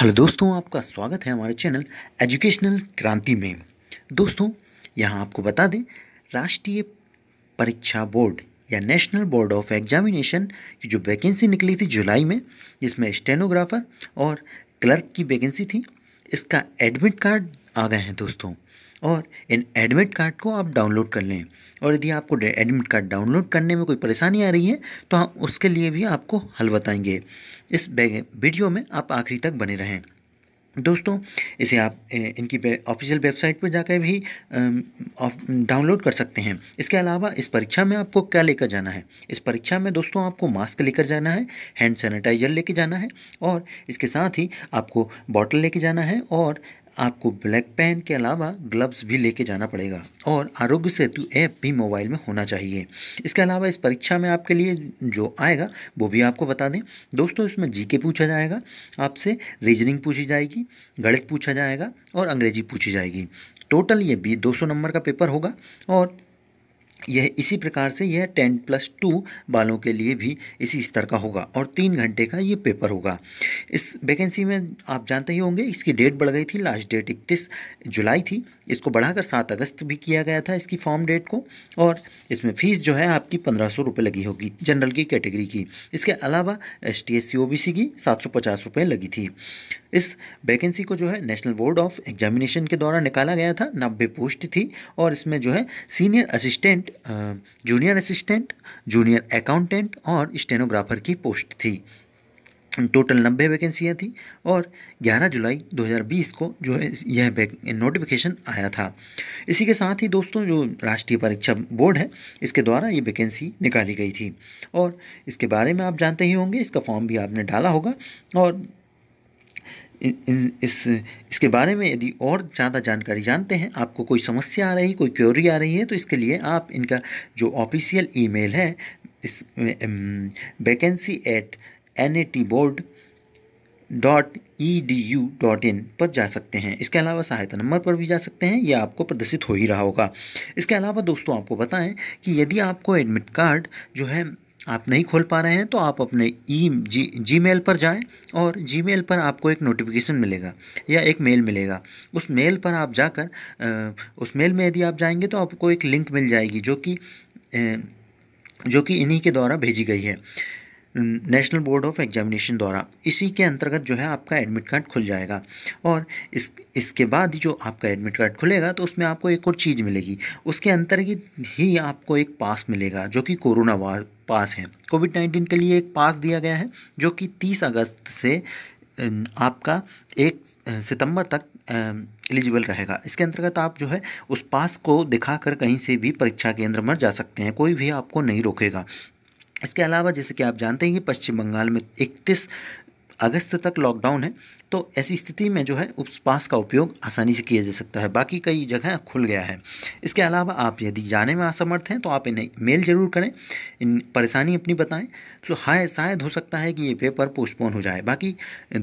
hello दोस्तों आपका स्वागत है हमारे चैनल एजुकेशनल क्रांति में दोस्तों यहाँ आपको बता दें राष्ट्रीय परीक्षा बोर्ड या नेशनल बोर्ड ऑफ एग्जामिनेशन की जो वैकेंसी निकली थी जुलाई में जिसमें स्टेनोग्राफर और क्लर्क की वैकेंसी थी इसका एडमिट कार्ड आ गए हैं दोस्तों और इन एडमिट कार्ड को आप डाउनलोड कर लें और यदि आपको एडमिट कार्ड डाउनलोड करने में कोई परेशानी आ रही है तो हम उसके लिए भी आपको हल बताएंगे इस वीडियो में आप आखिरी तक बने रहें दोस्तों इसे आप इनकी ऑफिशियल वेबसाइट पर जाकर भी डाउनलोड कर सकते हैं इसके अलावा इस परीक्षा में आपको क्या लेकर जाना है इस परीक्षा में दोस्तों आपको मास्क लेकर जाना है हैंड सैनिटाइजर लेके जाना है और इसके साथ ही आपको बॉटल लेके जाना है और आपको ब्लैक पेन के अलावा ग्लव्स भी लेके जाना पड़ेगा और आरोग्य सेतु ऐप भी मोबाइल में होना चाहिए इसके अलावा इस परीक्षा में आपके लिए जो आएगा वो भी आपको बता दें दोस्तों इसमें जीके पूछा जाएगा आपसे रीजनिंग पूछी जाएगी गणित पूछा जाएगा और अंग्रेजी पूछी जाएगी टोटल ये भी दो नंबर का पेपर होगा और यह इसी प्रकार से यह टेन प्लस टू बालों के लिए भी इसी स्तर का होगा और तीन घंटे का ये पेपर होगा इस वैकेंसी में आप जानते ही होंगे इसकी डेट बढ़ गई थी लास्ट डेट इकतीस जुलाई थी इसको बढ़ाकर सात अगस्त भी किया गया था इसकी फॉर्म डेट को और इसमें फ़ीस जो है आपकी पंद्रह सौ रुपये लगी होगी जनरल की कैटेगरी की इसके अलावा S T S C O B C की सात सौ पचास रुपये लगी थी इस वैकेंसी को जो है नेशनल बोर्ड ऑफ एग्जामिनेशन के द्वारा निकाला गया था नब्बे पोस्ट थी और इसमें जो है senior assistant junior assistant junior accountant और स्टेनोग्राफर की पोस्ट थी टोटल नब्बे वैकेंसियाँ थी और 11 जुलाई 2020 को जो है यह नोटिफिकेशन आया था इसी के साथ ही दोस्तों जो राष्ट्रीय परीक्षा बोर्ड है इसके द्वारा ये वैकेंसी निकाली गई थी और इसके बारे में आप जानते ही होंगे इसका फॉर्म भी आपने डाला होगा और इस इसके बारे में यदि और ज़्यादा जानकारी जानते हैं आपको कोई समस्या आ रही कोई क्योरी आ रही है तो इसके लिए आप इनका जो ऑफिशियल ईमेल है इस vacancy at N A T board dot E D U dot in पर जा सकते हैं इसके अलावा सहायता नंबर पर भी जा सकते हैं यह आपको प्रदर्शित हो ही रहा होगा इसके अलावा दोस्तों आपको बताएं कि यदि आपको एडमिट कार्ड जो है आप नहीं खोल पा रहे हैं तो आप अपने ई जी जी मेल पर जाएँ और जी मेल पर आपको एक नोटिफिकेशन मिलेगा या एक मेल मिलेगा उस मेल पर आप जाकर उस मेल में यदि आप जाएंगे तो आपको एक लिंक मिल जाएगी जो कि जो कि इन्हीं के द्वारा भेजी गई है नेशनल बोर्ड ऑफ एग्जामिनेशन द्वारा इसी के अंतर्गत जो है आपका एडमिट कार्ड खुल जाएगा और इस इसके बाद जो आपका एडमिट कार्ड खुलेगा तो उसमें आपको एक और चीज़ मिलेगी उसके अंतर्गत ही आपको एक पास मिलेगा जो कि कोरोना पास है कोविड नाइन्टीन के लिए एक पास दिया गया है जो कि तीस अगस्त से आपका एक सितंबर तक एलिजिबल रहेगा इसके अंतर्गत आप जो है उस पास को दिखाकर कहीं से भी परीक्षा केंद्र में जा सकते हैं कोई भी आपको नहीं रोकेगा इसके अलावा जैसे कि आप जानते हैं कि पश्चिम बंगाल में इकतीस अगस्त तक लॉकडाउन है तो ऐसी स्थिति में जो है उस पास का उपयोग आसानी से किया जा सकता है बाकी कई जगह खुल गया है इसके अलावा आप यदि जाने में असमर्थ हैं तो आप इन्हें मेल ज़रूर करें इन परेशानी अपनी बताएं तो हाय शायद हो सकता है कि ये पेपर पोस्टपोन हो जाए बाकी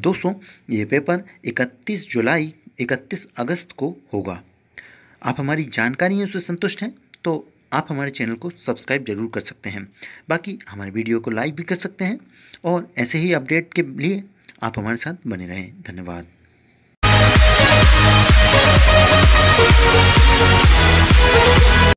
दोस्तों ये पेपर इकतीस जुलाई इकतीस अगस्त को होगा आप हमारी जानकारी से संतुष्ट हैं तो आप हमारे चैनल को सब्सक्राइब जरूर कर सकते हैं बाकी हमारे वीडियो को लाइक भी कर सकते हैं और ऐसे ही अपडेट के लिए आप हमारे साथ बने रहें धन्यवाद